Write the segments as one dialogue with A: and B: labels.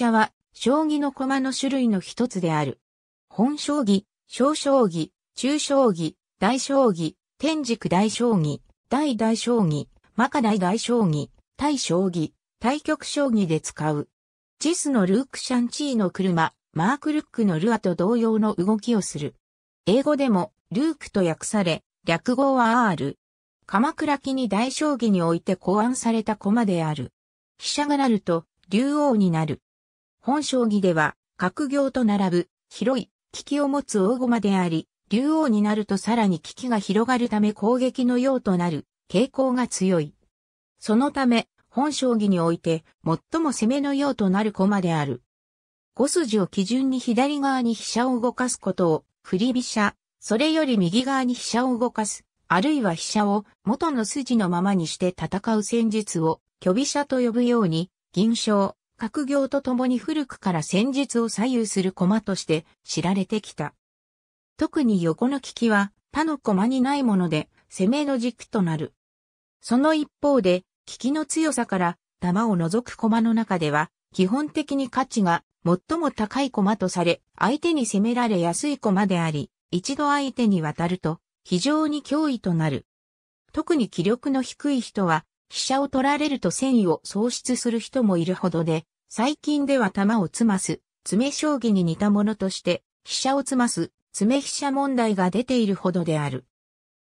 A: 者は、将棋の駒の種類の一つである。本将棋、小将棋、中将棋、大将棋、天軸大将棋、大大将棋、マカ大大将棋、対将棋、対局将棋で使う。チスのルークシャンチーの車、マークルックのルアと同様の動きをする。英語でも、ルークと訳され、略語は R。鎌倉期に大将棋において考案された駒である。飛車がなると、竜王になる。本将棋では、格行と並ぶ、広い、利きを持つ大駒であり、竜王になるとさらに利きが広がるため攻撃のようとなる傾向が強い。そのため、本将棋において最も攻めのようとなる駒である。五筋を基準に左側に飛車を動かすことを振り飛車、それより右側に飛車を動かす、あるいは飛車を元の筋のままにして戦う戦術を虚飛車と呼ぶように、銀将、格行とともに古くから戦術を左右する駒として知られてきた。特に横の利きは他の駒にないもので攻めの軸となる。その一方で、利きの強さから玉を除く駒の中では、基本的に価値が最も高い駒とされ、相手に攻められやすい駒であり、一度相手に渡ると非常に脅威となる。特に気力の低い人は、飛車を取られると戦意を喪失する人もいるほどで、最近では玉を詰ます、詰将棋に似たものとして、飛車を詰ます、詰飛車問題が出ているほどである。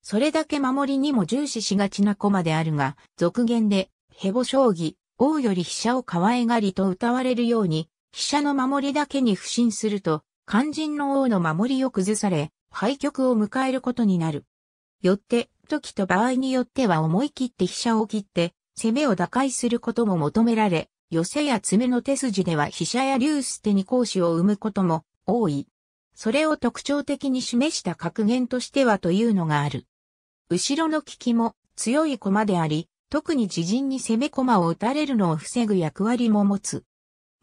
A: それだけ守りにも重視しがちな駒であるが、俗言で、ヘボ将棋、王より飛車を可愛がりと歌われるように、飛車の守りだけに不信すると、肝心の王の守りを崩され、敗局を迎えることになる。よって、時と場合によっては思い切って飛車を切って、攻めを打開することも求められ、寄せや爪の手筋では飛車や竜捨てに講師を生むことも多い。それを特徴的に示した格言としてはというのがある。後ろの利きも強い駒であり、特に自陣に攻め駒を打たれるのを防ぐ役割も持つ。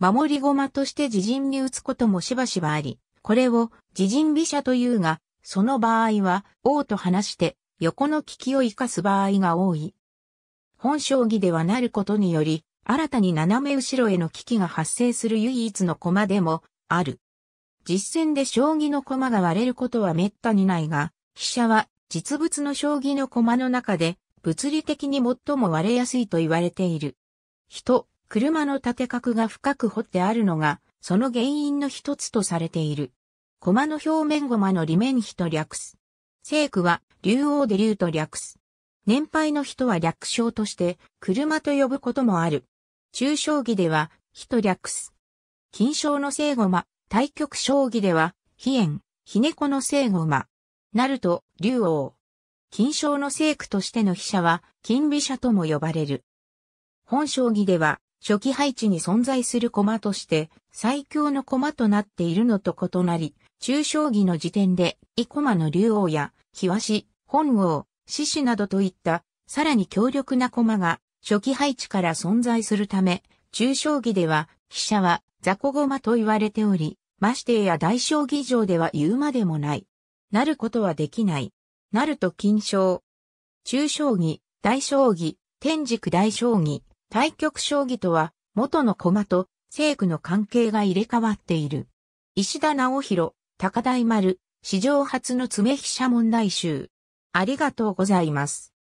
A: 守り駒として自陣に打つこともしばしばあり、これを自陣飛車というが、その場合は王と話して横の利きを生かす場合が多い。本将棋ではなることにより、新たに斜め後ろへの危機が発生する唯一の駒でもある。実戦で将棋の駒が割れることは滅多にないが、飛車は実物の将棋の駒の中で物理的に最も割れやすいと言われている。人、車の縦角が深く掘ってあるのが、その原因の一つとされている。駒の表面駒の裏面比と略す。聖句は竜王で竜と略す。年配の人は略称として車と呼ぶこともある。中将棋では、ヒトリャクス。金将の聖駒、対局将棋では、ヒエン、ヒネコの聖駒。なると、竜王。金将の聖句としての飛車は、金飛車とも呼ばれる。本将棋では、初期配置に存在する駒として、最強の駒となっているのと異なり、中将棋の時点で、イコマの竜王や、ヒワシ、本王、獅子などといった、さらに強力な駒が初期配置から存在するため、中将棋では、飛車は雑魚駒と言われており、ましてや大将棋場では言うまでもない。なることはできない。なると金将。中将棋、大将棋、天軸大将棋、対局将棋とは、元の駒と、聖区の関係が入れ替わっている。石田直弘、高台丸、史上初の詰め飛車問題集。ありがとうございます。